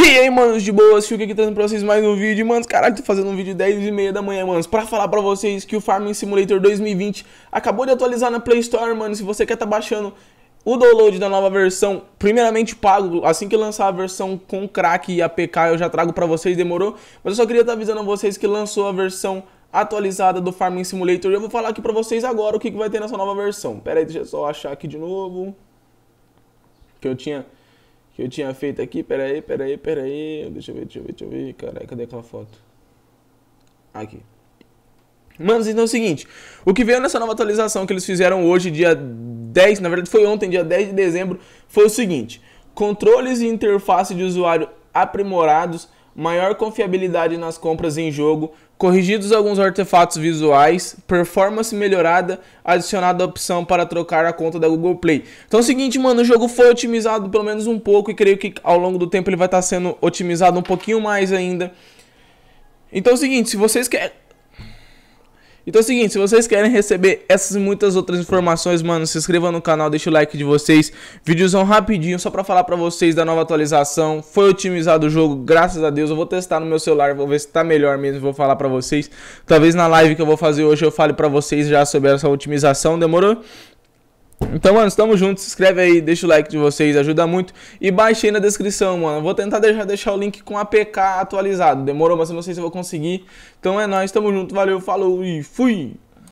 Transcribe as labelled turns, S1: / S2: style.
S1: E aí, manos, de boas, que aqui trazendo pra vocês mais um vídeo, manos, caralho, tô fazendo um vídeo 10 e meia da manhã, manos, pra falar pra vocês que o Farming Simulator 2020 acabou de atualizar na Play Store, mano, se você quer tá baixando o download da nova versão, primeiramente pago, assim que lançar a versão com crack e APK eu já trago pra vocês, demorou? Mas eu só queria estar tá avisando a vocês que lançou a versão atualizada do Farming Simulator e eu vou falar aqui pra vocês agora o que, que vai ter nessa nova versão. Pera aí, deixa eu só achar aqui de novo, que eu tinha que eu tinha feito aqui. aí aí pera aí Deixa eu ver, deixa eu ver, deixa eu ver. Caralho, cadê aquela foto? Aqui. Manos, então é o seguinte, o que veio nessa nova atualização que eles fizeram hoje, dia 10, na verdade foi ontem, dia 10 de dezembro, foi o seguinte: controles e interface de usuário aprimorados maior confiabilidade nas compras em jogo, corrigidos alguns artefatos visuais, performance melhorada, adicionada a opção para trocar a conta da Google Play. Então é o seguinte, mano, o jogo foi otimizado pelo menos um pouco e creio que ao longo do tempo ele vai estar sendo otimizado um pouquinho mais ainda. Então é o seguinte, se vocês querem então é o seguinte, se vocês querem receber essas e muitas outras informações, mano, se inscreva no canal, deixa o like de vocês. Vídeozão rapidinho, só pra falar pra vocês da nova atualização. Foi otimizado o jogo, graças a Deus. Eu vou testar no meu celular, vou ver se tá melhor mesmo, vou falar pra vocês. Talvez na live que eu vou fazer hoje eu fale pra vocês já sobre essa otimização, demorou? Então, mano, estamos juntos. Se inscreve aí, deixa o like de vocês, ajuda muito. E baixa aí na descrição, mano. vou tentar deixar, deixar o link com APK atualizado. Demorou, mas eu não sei se eu vou conseguir. Então é nóis, tamo junto. Valeu, falou e fui!